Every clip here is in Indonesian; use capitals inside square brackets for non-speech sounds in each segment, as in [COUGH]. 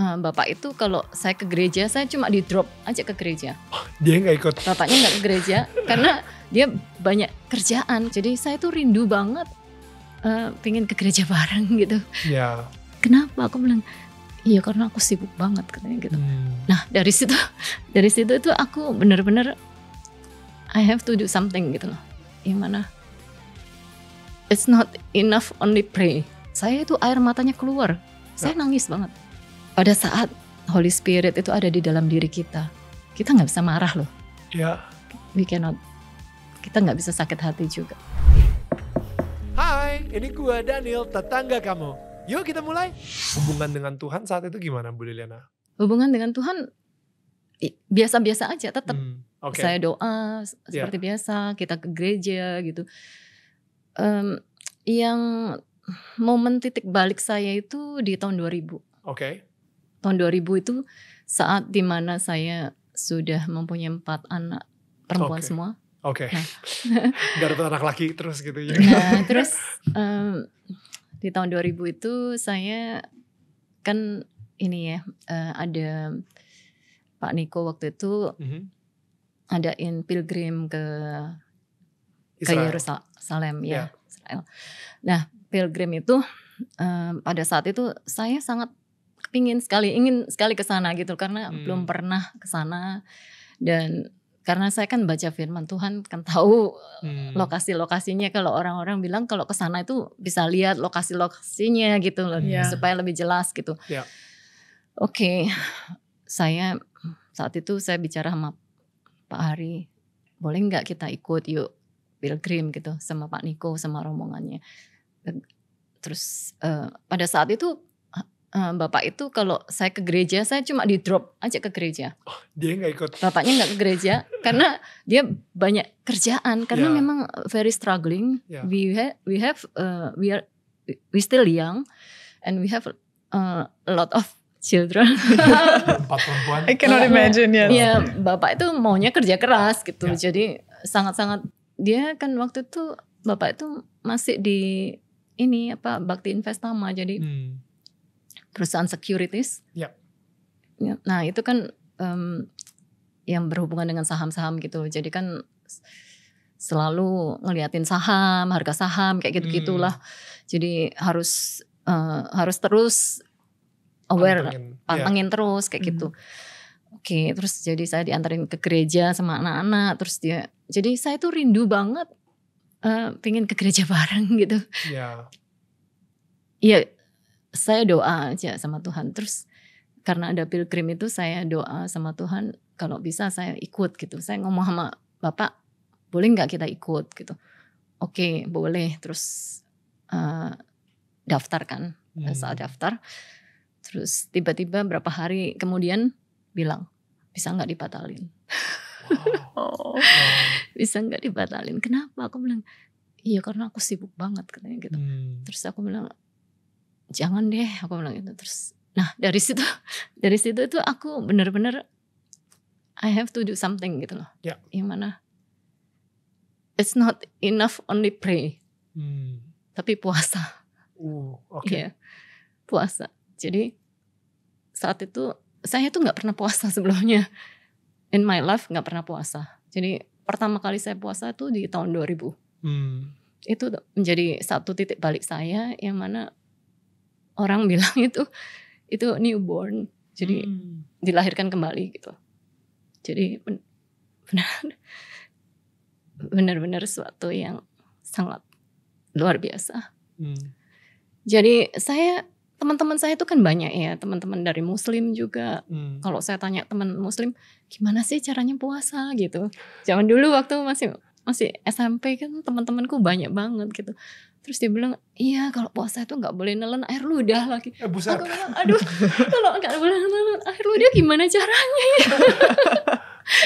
Eh, bapak itu kalau saya ke gereja saya cuma di drop aja ke gereja. Dia nggak ikut. Bapaknya nggak ke gereja [LAUGHS] karena dia banyak kerjaan. Jadi saya tuh rindu banget uh, pengen ke gereja bareng [LAUGHS] gitu. Iya. Kenapa aku bilang? Iya karena aku sibuk banget katanya gitu. Hmm. Nah dari situ [LAUGHS] dari situ itu aku bener-bener I have to do something gitu loh. gimana it's not enough only pray. Saya itu air matanya keluar. Saya nangis banget pada saat Holy Spirit itu ada di dalam diri kita, kita nggak bisa marah loh. Ya. We cannot. Kita nggak bisa sakit hati juga. Hai, ini gua Daniel, tetangga kamu. Yuk kita mulai. Hubungan dengan Tuhan saat itu gimana Bu Liliana? Hubungan dengan Tuhan biasa-biasa aja tetap. Hmm, okay. Saya doa ya. seperti yeah. biasa, kita ke gereja gitu. Um, yang momen titik balik saya itu di tahun 2000. Oke. Okay tahun 2000 itu saat dimana saya sudah mempunyai empat anak perempuan okay. semua. Oke. Okay. Nah. [LAUGHS] Gak dapat anak laki terus gitu ya. Nah, [LAUGHS] terus um, di tahun 2000 itu saya kan ini ya uh, ada Pak Niko waktu itu mm -hmm. adain pilgrim ke Israel. ke Yerusalem ya yeah. Israel. Nah, pilgrim itu um, pada saat itu saya sangat pingin sekali ingin sekali ke sana gitu karena hmm. belum pernah ke sana dan karena saya kan baca firman Tuhan kan tahu hmm. lokasi-lokasinya kalau orang-orang bilang kalau ke sana itu bisa lihat lokasi-lokasinya gitu loh hmm. yeah. supaya lebih jelas gitu. Yeah. Oke. Okay. Saya saat itu saya bicara sama Pak Hari, boleh nggak kita ikut yuk pilgrim gitu sama Pak Niko sama rombongannya. Terus uh, pada saat itu um, bapak itu kalau saya ke gereja saya cuma di drop aja ke gereja. Oh, dia nggak ikut. Bapaknya nggak ke gereja [LAUGHS] karena dia banyak kerjaan karena yeah. memang very struggling. Yeah. Ya. We have we have uh, we are we still young and we have uh, a lot of children. [LAUGHS] Empat perempuan. I cannot iya. imagine ya. Yes. yeah, bapak itu maunya kerja keras gitu. Yeah. Jadi sangat-sangat dia kan waktu itu bapak itu masih di ini apa bakti investama jadi hmm perusahaan securities. Yep. Ya, nah itu kan um, yang berhubungan dengan saham-saham gitu. Jadi kan selalu ngeliatin saham, harga saham kayak gitu gitulah. Hmm. Jadi harus uh, harus terus aware, pantengin, yeah. Iya. terus kayak gitu. hmm. gitu. Oke, terus jadi saya diantarin ke gereja sama anak-anak, terus dia, jadi saya tuh rindu banget uh, eh, pengen ke gereja [LAUGHS] bareng gitu. Iya. Yeah. Iya, saya doa aja sama Tuhan terus karena ada pilgrim itu saya doa sama Tuhan kalau bisa saya ikut gitu saya ngomong sama bapak boleh nggak kita ikut gitu oke okay, boleh terus uh, eh, daftar kan hmm. saat daftar terus tiba-tiba berapa hari kemudian bilang bisa nggak dibatalin wow. [LAUGHS] oh. bisa nggak dibatalin kenapa aku bilang iya karena aku sibuk banget katanya gitu hmm. terus aku bilang jangan deh aku bilang gitu terus nah dari situ [LAUGHS] dari situ itu aku bener-bener I have to do something gitu loh yeah. yang mana it's not enough only pray hmm. tapi puasa uh, okay. Iya, yeah, puasa jadi saat itu saya tuh nggak pernah puasa sebelumnya in my life nggak pernah puasa jadi pertama kali saya puasa itu di tahun 2000 hmm. itu menjadi satu titik balik saya yang mana orang bilang [LAUGHS] itu itu newborn jadi hmm. dilahirkan kembali gitu jadi benar benar-benar sesuatu yang sangat luar biasa hmm. jadi saya teman-teman saya itu kan banyak ya teman-teman dari muslim juga hmm. kalau saya tanya teman muslim gimana sih caranya puasa gitu zaman dulu waktu masih masih SMP kan teman-temanku banyak banget gitu terus dia bilang iya kalau puasa itu nggak boleh nelen air ludah lagi eh, aku bilang aduh kalau nggak boleh nelen air ludah gimana caranya ya [LAUGHS]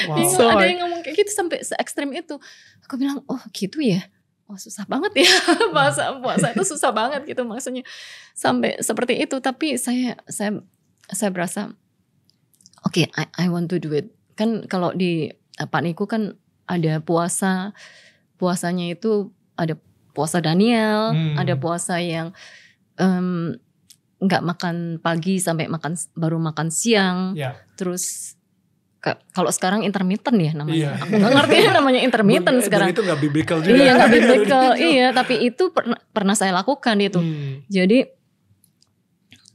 wow. Bingung, so, ada yang ngomong kayak gitu sampai se ekstrim itu aku bilang oh gitu ya oh susah banget ya [LAUGHS] puasa puasa itu susah banget gitu maksudnya sampai seperti itu tapi saya saya saya berasa oke okay, I, I want to do it kan kalau di eh, Pak Niku kan ada puasa puasanya itu ada puasa Daniel, hmm. ada puasa yang nggak um, makan pagi sampai makan baru makan siang, yeah. terus kalau sekarang intermittent ya namanya. Yeah. [LAUGHS] Aku gak ngerti ya namanya intermittent eh, sekarang. itu gak biblical juga. Iya gak [LAUGHS] iya. biblical. iya tapi itu pernah, pernah saya lakukan itu. Hmm. Jadi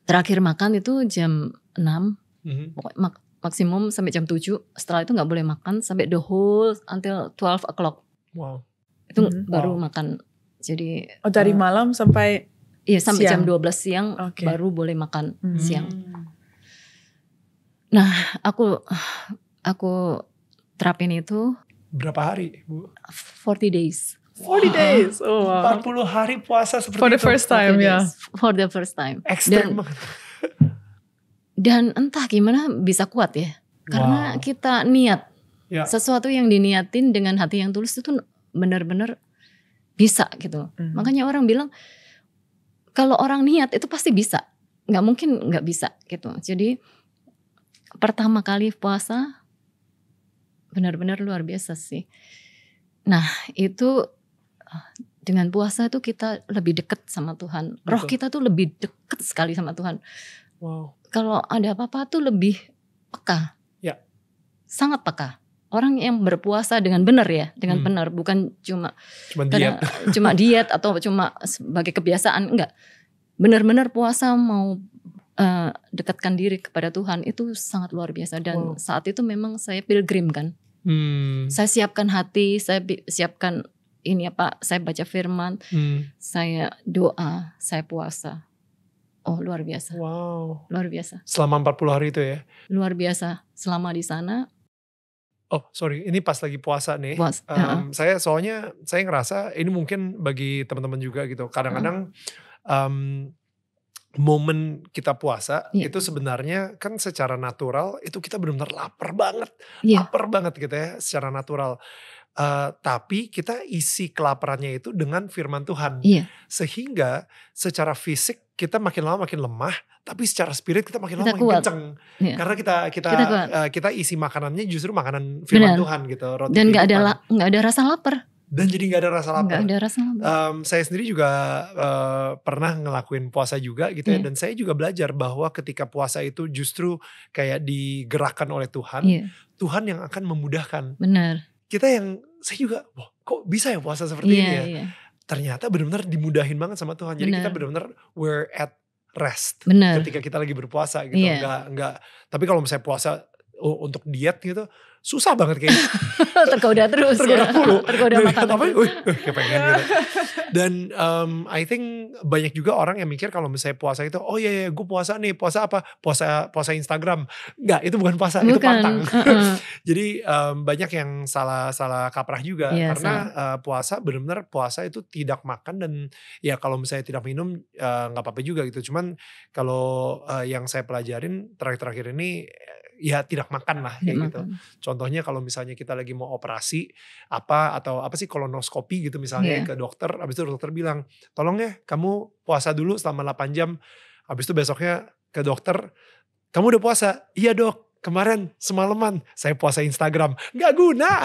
terakhir makan itu jam 6. Hmm. Pokoknya mak maksimum sampai jam 7. Setelah itu gak boleh makan sampai the whole until 12 o'clock. Wow. Itu hmm. baru wow. makan jadi oh dari uh, malam sampai Iya sampai siang. jam 12 siang okay. baru boleh makan hmm. siang. Nah, aku aku terapin itu berapa hari, Bu? 40 days. 40 wow. days. Oh, wow. 40 hari puasa seperti For the itu. first time, ya. Yeah. For the first time. Extreme dan, [LAUGHS] dan entah gimana bisa kuat ya. Karena wow. kita niat. Yeah. Sesuatu yang diniatin dengan hati yang tulus itu benar-benar bisa gitu Hmm. Makanya orang bilang kalau orang niat itu pasti bisa. Nggak mungkin nggak bisa gitu. Jadi pertama kali puasa benar-benar luar biasa sih. Nah itu dengan puasa tuh kita lebih dekat sama Tuhan. Betul. Roh kita tuh lebih dekat sekali sama Tuhan. Wow. Kalau ada apa-apa tuh lebih peka. Ya. Sangat peka orang yang berpuasa dengan benar ya, dengan hmm. benar bukan cuma cuma diet. [LAUGHS] cuma diet atau cuma sebagai kebiasaan enggak. Benar-benar puasa mau uh, dekatkan diri kepada Tuhan itu sangat luar biasa dan wow. saat itu memang saya pilgrim kan. Hmm. Saya siapkan hati, saya siapkan ini apa? Saya baca firman, hmm. saya doa, saya puasa. Oh luar biasa. Wow. Luar biasa. Selama 40 hari itu ya? Luar biasa. Selama di sana Oh sorry, ini pas lagi puasa nih. Puas, um, uh -huh. Saya soalnya saya ngerasa ini mungkin bagi teman-teman juga gitu. Kadang-kadang momen kita puasa yeah. itu sebenarnya kan secara natural itu kita benar-benar lapar banget, yeah. lapar banget gitu ya secara natural. Uh, tapi kita isi kelaparannya itu dengan firman Tuhan, yeah. sehingga secara fisik kita makin lama makin lemah, tapi secara spirit kita makin kita lama makin kenceng. Ya. Karena kita kita kita, Uh, kita isi makanannya justru makanan firman Benar. Tuhan gitu. Roti Dan nggak ada nggak ada rasa lapar. Dan jadi nggak ada rasa lapar. Gak ada rasa lapar. Um, saya sendiri juga uh, pernah ngelakuin puasa juga gitu yeah. Iya. Dan saya juga belajar bahwa ketika puasa itu justru kayak digerakkan oleh Tuhan. Yeah. Tuhan yang akan memudahkan. Benar. Kita yang saya juga, kok bisa ya puasa seperti yeah, ini ya. Yeah ternyata benar-benar dimudahin banget sama Tuhan. Jadi bener. kita benar-benar we're at rest bener. ketika kita lagi berpuasa gitu. Yeah. Enggak enggak tapi kalau misalnya puasa untuk diet gitu susah banget kayaknya. [LAUGHS] tergoda terus tergoda ya. mulu. tergoda mata. Tapi, wih, kepengen gitu. Dan um, I think banyak juga orang yang mikir kalau misalnya puasa itu, oh iya, ya gue puasa nih, puasa apa? Puasa puasa Instagram. Enggak, itu bukan puasa, bukan. itu pantang. Uh -uh. [LAUGHS] Jadi um, banyak yang salah-salah kaprah juga. Yeah, karena uh, puasa benar-benar puasa itu tidak makan dan ya kalau misalnya tidak minum eh, nggak uh, apa-apa juga gitu. Cuman kalau uh, yang saya pelajarin terakhir-terakhir ini ya tidak makan lah kayak gitu. Contohnya kalau misalnya kita lagi mau operasi apa atau apa sih kolonoskopi gitu misalnya yeah. ke dokter, abis itu dokter bilang, "Tolong ya, kamu puasa dulu selama 8 jam." abis itu besoknya ke dokter, "Kamu udah puasa?" "Iya, Dok." Kemarin semalaman saya puasa Instagram, nggak guna.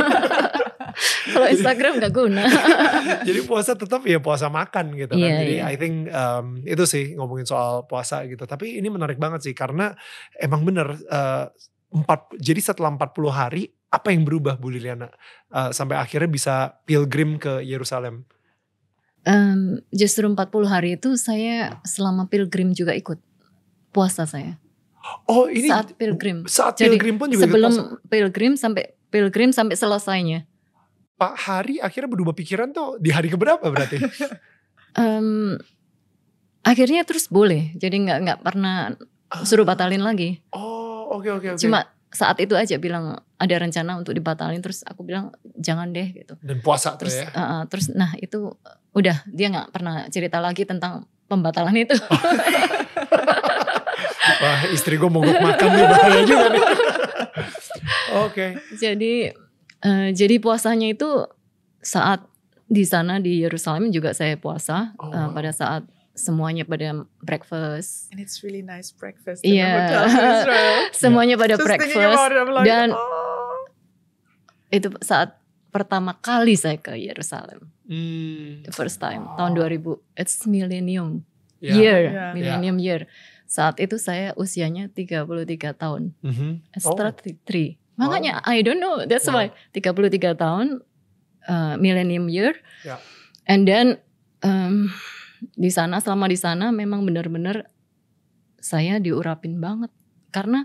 [LAUGHS] [LAUGHS] Kalau Instagram nggak guna. [LAUGHS] jadi puasa tetap ya puasa makan gitu kan. Yeah, jadi yeah. I think um, itu sih ngomongin soal puasa gitu. Tapi ini menarik banget sih karena emang bener uh, empat jadi setelah 40 hari apa yang berubah Bu Liliana uh, sampai akhirnya bisa pilgrim ke Yerusalem? Um, justru 40 hari itu saya selama pilgrim juga ikut puasa saya. Oh ini saat pilgrim. Saat pilgrim pun juga sebelum ikut puasa. pilgrim sampai pilgrim sampai selesainya. Pak Hari akhirnya berubah pikiran tuh di hari keberapa berarti? um, [LAUGHS] akhirnya terus boleh, jadi nggak nggak pernah ah. suruh batalin lagi. Oh oke okay, oke. Okay, okay. Cuma saat itu aja bilang ada rencana untuk dibatalin, terus aku bilang jangan deh gitu. Dan puasa terus, ya? Uh, terus nah itu udah dia nggak pernah cerita lagi tentang pembatalan itu. [LAUGHS] Wah istri gue mau makan nih bahaya juga nih. [LAUGHS] Oke. Okay. Jadi Uh, jadi puasanya itu saat di sana di Yerusalem juga saya puasa eh, oh, wow. uh, pada saat semuanya pada breakfast. And it's really nice breakfast. Iya. Yeah. [LAUGHS] semuanya pada Just breakfast it, like, dan oh. itu saat pertama kali saya ke Yerusalem. Hmm. The first time oh. tahun 2000. It's millennium yeah. year, yeah. millennium yeah. year. Saat itu saya usianya 33 tahun. Mm -hmm. Oh. 33. Makanya wow. I don't know. That's wow. why 33 ya. tahun uh, millennium year. Yeah. And then um, di sana selama di sana memang benar-benar saya diurapin banget karena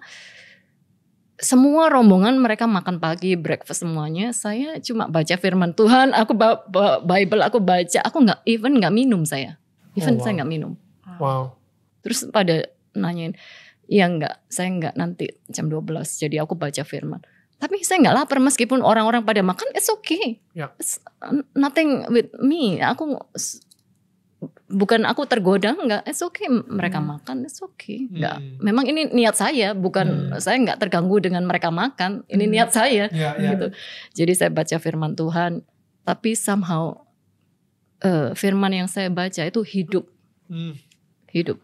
semua rombongan mereka makan pagi breakfast semuanya saya cuma baca firman Tuhan aku bawa, Bible aku baca aku nggak even nggak minum saya even oh, wow. saya nggak minum wow terus pada nanyain Iya enggak, saya enggak nanti jam 12. Jadi aku baca firman. Tapi saya enggak lapar meskipun orang-orang pada makan, it's okay. Ya. It's nothing with me. Aku bukan aku tergoda enggak, it's okay mereka hmm. makan, it's okay. Enggak. Hmm. Memang ini niat saya, bukan hmm. saya enggak terganggu dengan mereka makan. Ini hmm. niat saya ya, ya. gitu. Jadi saya baca firman Tuhan, tapi somehow uh, firman yang saya baca itu hidup. Hmm. Hidup.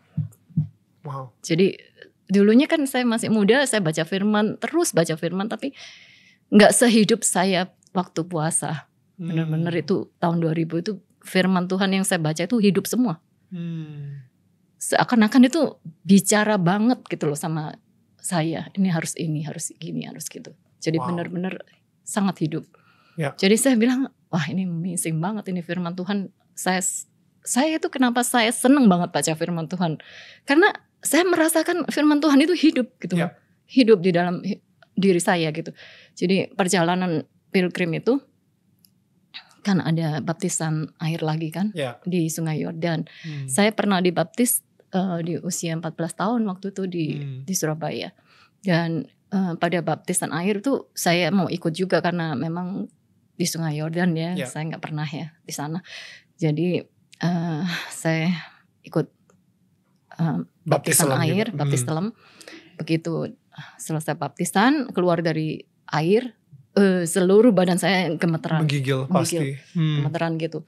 Wow. Jadi dulunya kan saya masih muda, saya baca firman, terus baca firman tapi nggak sehidup saya waktu puasa. Hmm. Benar-benar itu tahun 2000 itu firman Tuhan yang saya baca itu hidup semua. Hmm. Seakan-akan itu bicara banget gitu loh sama saya. Ini harus ini, harus gini, harus gitu. Jadi wow. benar-benar sangat hidup. Ya. Jadi saya bilang, wah ini mising banget ini firman Tuhan. Saya saya itu kenapa saya seneng banget baca firman Tuhan. Karena saya merasakan firman Tuhan itu hidup gitu. Yeah. Hidup di dalam diri saya gitu. Jadi perjalanan pilgrim itu kan ada baptisan air lagi kan yeah. di Sungai Yordan. Hmm. Saya pernah dibaptis uh, di usia 14 tahun waktu itu di hmm. di Surabaya. Dan uh, pada baptisan air itu saya mau ikut juga karena memang di Sungai Yordan ya. Yeah. Saya nggak pernah ya di sana. Jadi uh, saya ikut Eh, baptisan gitu. air, gitu. baptis dalam. Hmm. Begitu ah, selesai baptisan, keluar dari air, uh, seluruh badan saya gemeteran. Menggigil, menggigil pasti. Hmm. Gemeteran gitu.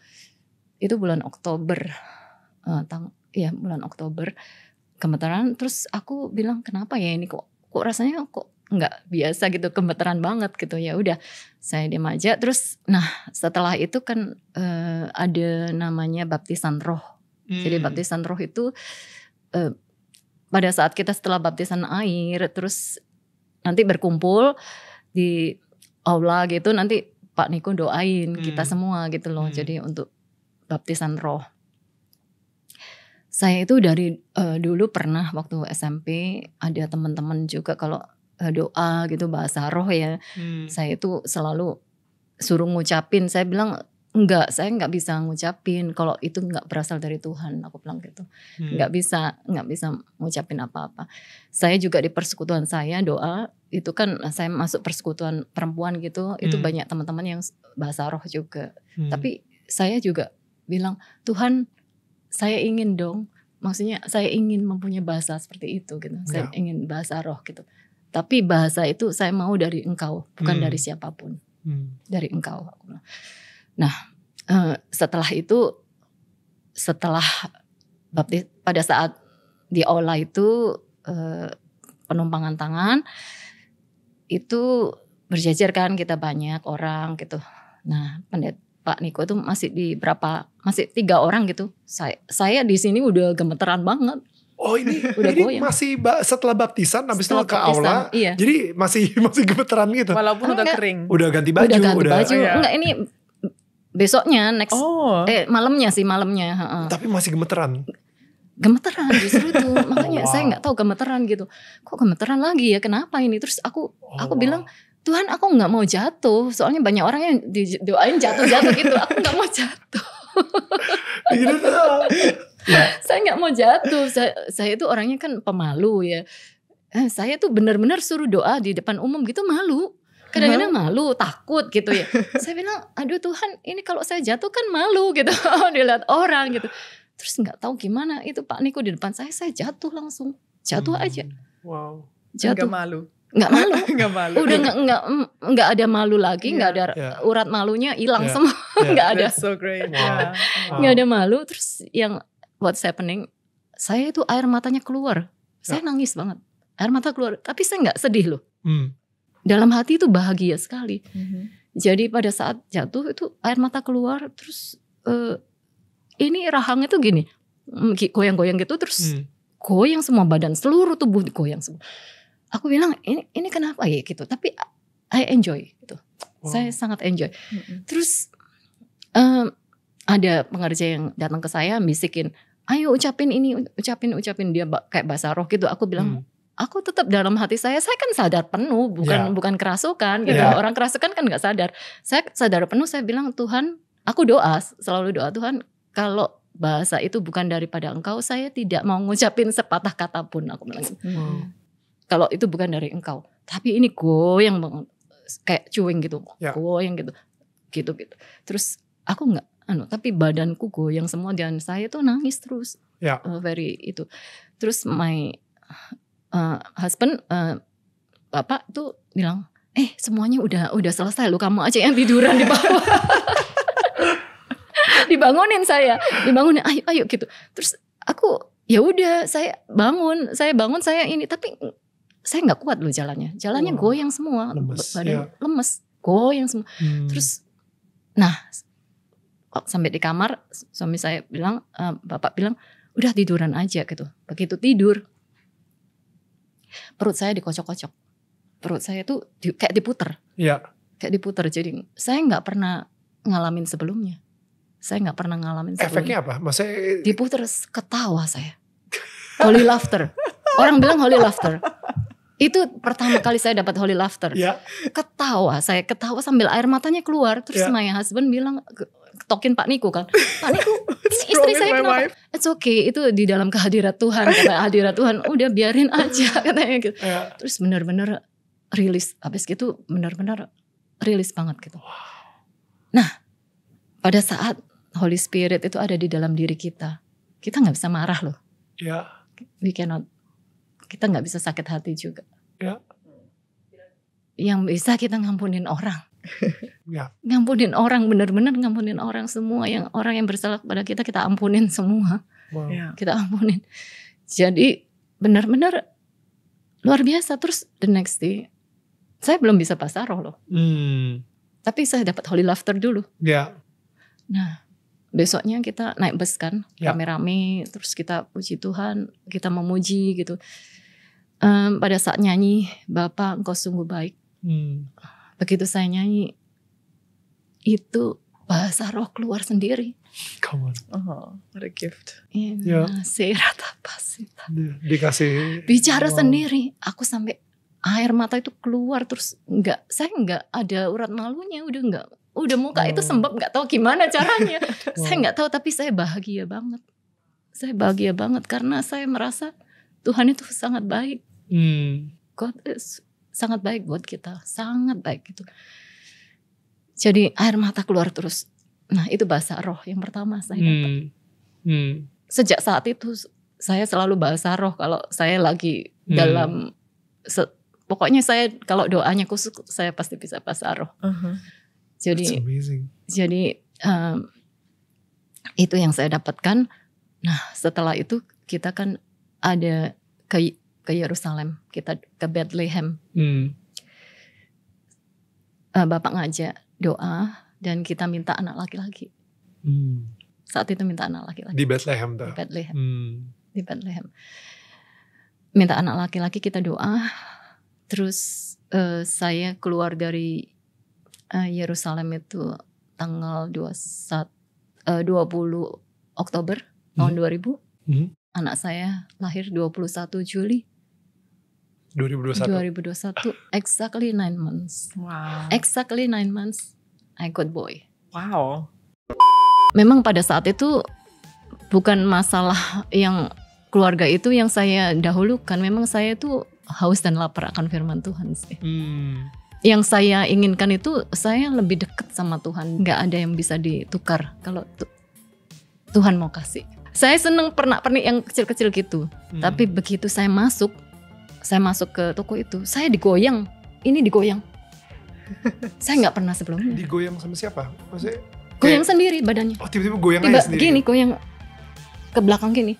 Itu bulan Oktober. Uh, tang ya bulan Oktober gemeteran terus aku bilang kenapa ya ini kok kok rasanya kok nggak biasa gitu gemeteran banget gitu ya udah saya diam aja terus nah setelah itu kan uh, ada namanya baptisan roh hmm. jadi baptisan roh itu Eh, pada saat kita setelah baptisan air terus nanti berkumpul di aula gitu nanti Pak Niko doain hmm. kita semua gitu loh hmm. jadi untuk baptisan roh saya itu dari uh, dulu pernah waktu SMP ada teman-teman juga kalau uh, doa gitu bahasa roh ya hmm. saya itu selalu suruh ngucapin saya bilang Enggak, saya enggak bisa ngucapin kalau itu enggak berasal dari Tuhan. Aku bilang gitu, hmm. nggak bisa, enggak bisa ngucapin apa-apa. Saya juga di persekutuan saya doa itu kan saya masuk persekutuan perempuan gitu, hmm. itu banyak teman-teman yang bahasa roh juga. Hmm. Tapi saya juga bilang Tuhan, saya ingin dong, maksudnya saya ingin mempunyai bahasa seperti itu gitu. ya. Saya ingin bahasa roh gitu. Tapi bahasa itu saya mau dari Engkau, bukan hmm. dari siapapun. Hmm. Dari Engkau. Aku bilang Nah, eh, setelah itu setelah baptis pada saat di aula itu eh, penumpangan tangan itu berjajar kan kita banyak orang gitu. Nah, pendeta Pak Niko itu masih di berapa masih tiga orang gitu. Saya saya di sini udah gemeteran banget. Oh ini, [LAUGHS] udah ini masih masih setelah baptisan habis setelah itu ke aula. Iya. Jadi masih [LAUGHS] masih gemeteran gitu. Walaupun udah kering. Udah ganti baju, udah ganti udah, baju. Oh, iya. Enggak, ini besoknya next oh. eh malamnya sih malamnya tapi masih gemeteran gemeteran justru itu [LAUGHS] makanya wow. saya nggak tahu gemeteran gitu kok gemeteran lagi ya kenapa ini terus aku oh, aku wow. bilang Tuhan aku nggak mau jatuh soalnya banyak orang yang doain jatuh-jatuh gitu aku nggak mau jatuh [LAUGHS] ya. saya nggak mau jatuh saya, saya itu orangnya kan pemalu ya eh, saya tuh benar-benar suruh doa di depan umum gitu malu kadang-kadang malu takut gitu ya [LAUGHS] saya bilang aduh Tuhan ini kalau saya jatuh kan malu gitu [LAUGHS] dilihat orang gitu terus nggak tahu gimana itu Pak Niko di depan saya saya jatuh langsung jatuh aja hmm. wow jatuh gak malu nggak malu [LAUGHS] nggak malu udah nggak nggak mm, nggak ada malu lagi nggak yeah. ada yeah. urat malunya hilang yeah. semua iya. nggak yeah. ada That's so great nggak wow. wow. ada malu terus yang what's happening saya itu air matanya keluar saya nangis banget air mata keluar tapi saya nggak sedih loh hmm dalam hati itu bahagia sekali. Mm-hmm. Jadi pada saat jatuh itu air mata keluar terus uh, ini rahangnya tuh gini mm, goyang-goyang gitu terus mm. goyang semua badan seluruh tubuh goyang semua. Aku bilang ini ini kenapa ya gitu tapi I enjoy gitu. Wow. Saya sangat enjoy. Mm-hmm. Terus um, ada pengerja yang datang ke saya bisikin ayo ucapin ini ucapin ucapin dia kayak bahasa roh gitu aku bilang hmm aku tetap dalam hati saya saya kan sadar penuh bukan yeah. bukan kerasukan gitu yeah. orang kerasukan kan nggak sadar saya sadar penuh saya bilang Tuhan aku doa selalu doa Tuhan kalau bahasa itu bukan daripada engkau saya tidak mau ngucapin sepatah kata pun aku bilang gitu. hmm. kalau itu bukan dari engkau tapi ini goyang banget kayak cuing gitu yeah. goyang gitu gitu gitu terus aku nggak anu tapi badanku goyang semua dan saya tuh nangis terus yeah. Oh, uh, very itu terus my Eh, husband uh, bapak tuh bilang eh semuanya udah udah selesai lu kamu aja yang tiduran di bawah [LAUGHS] dibangunin saya dibangunin ayo ayo gitu terus aku ya udah saya bangun saya bangun saya ini tapi saya nggak kuat loh jalannya jalannya oh, goyang semua lemes, badan ya. lemes goyang semua hmm. terus nah sampai di kamar suami saya bilang uh, bapak bilang udah tiduran aja gitu begitu tidur perut saya dikocok-kocok. Perut saya tuh di, kayak diputer. Iya. Kayak diputer. Jadi saya nggak pernah ngalamin sebelumnya. Saya nggak pernah ngalamin sebelumnya. Efeknya apa? Maksudnya... Diputer ketawa saya. Holy laughter. Orang bilang holy laughter. Itu pertama kali saya dapat holy laughter. ya. Ketawa, saya ketawa sambil air matanya keluar. Terus ya. my husband bilang, tokin Pak Niku kan. [LAUGHS] Pak Niku, ini istri saya kenapa? Wife. It's okay, itu di dalam kehadiran Tuhan. Kata [LAUGHS] hadirat Tuhan, udah biarin aja [LAUGHS] katanya gitu. Yeah. Terus benar-benar rilis. Habis gitu benar-benar rilis banget gitu. Nah, pada saat Holy Spirit itu ada di dalam diri kita, kita nggak bisa marah loh. Ya. Yeah. We cannot, kita nggak bisa sakit hati juga. Ya. Yeah. Yang bisa kita ngampunin orang ya. Ngampunin orang bener-bener ngampunin orang semua yang orang yang bersalah kepada kita kita ampunin semua. Wow. Ya. Kita ampunin. Jadi bener-bener luar biasa. Terus the next day saya belum bisa pasaroh loh. Hmm. Tapi saya dapat holy laughter dulu. Ya. Nah, besoknya kita naik bus kan ya. rame-rame terus kita puji Tuhan kita memuji gitu um, pada saat nyanyi Bapak engkau sungguh baik hmm begitu saya nyanyi itu bahasa roh keluar sendiri. Come on. Oh, what a gift. Iya. Yeah. rata pasita. Dikasih. Bicara wow. Oh. sendiri. Aku sampai air mata itu keluar terus nggak saya nggak ada urat malunya udah nggak udah muka oh. itu sembab nggak tahu gimana caranya [LAUGHS] wow. saya nggak tahu tapi saya bahagia banget saya bahagia banget karena saya merasa Tuhan itu sangat baik hmm. God is sangat baik buat kita, sangat baik gitu. Jadi air mata keluar terus. Nah itu bahasa roh yang pertama saya hmm. dapat. Hmm. Sejak saat itu saya selalu bahasa roh kalau saya lagi hmm. dalam pokoknya saya kalau doanya khusus saya pasti bisa bahasa roh. Uh-huh. Jadi jadi um, itu yang saya dapatkan. Nah setelah itu kita kan ada ke ke Yerusalem, kita ke Bethlehem. Hmm. Uh, Bapak ngajak doa dan kita minta anak laki-laki. Hmm. Saat itu minta anak laki-laki. Di Bethlehem tuh. Di Bethlehem. Hmm. Di Bethlehem. Minta anak laki-laki kita doa. Terus uh, saya keluar dari uh, Yerusalem itu tanggal 21 uh, 20 Oktober hmm. tahun hmm. 2000. Hmm. Anak saya lahir 21 Juli 2021. 2021 exactly nine months. Wow. Exactly nine months I got boy. Wow. Memang pada saat itu bukan masalah yang keluarga itu yang saya dahulukan. Memang saya itu haus dan lapar akan firman Tuhan sih. Hmm. Yang saya inginkan itu saya lebih dekat sama Tuhan. Gak ada yang bisa ditukar kalau tu Tuhan mau kasih. Saya seneng pernah pernik yang kecil-kecil gitu. Hmm. Tapi begitu saya masuk saya masuk ke toko itu saya digoyang ini digoyang saya nggak pernah sebelumnya digoyang sama siapa maksudnya goyang kayak, sendiri badannya oh tiba-tiba goyang tiba, aja sendiri gini goyang ke belakang gini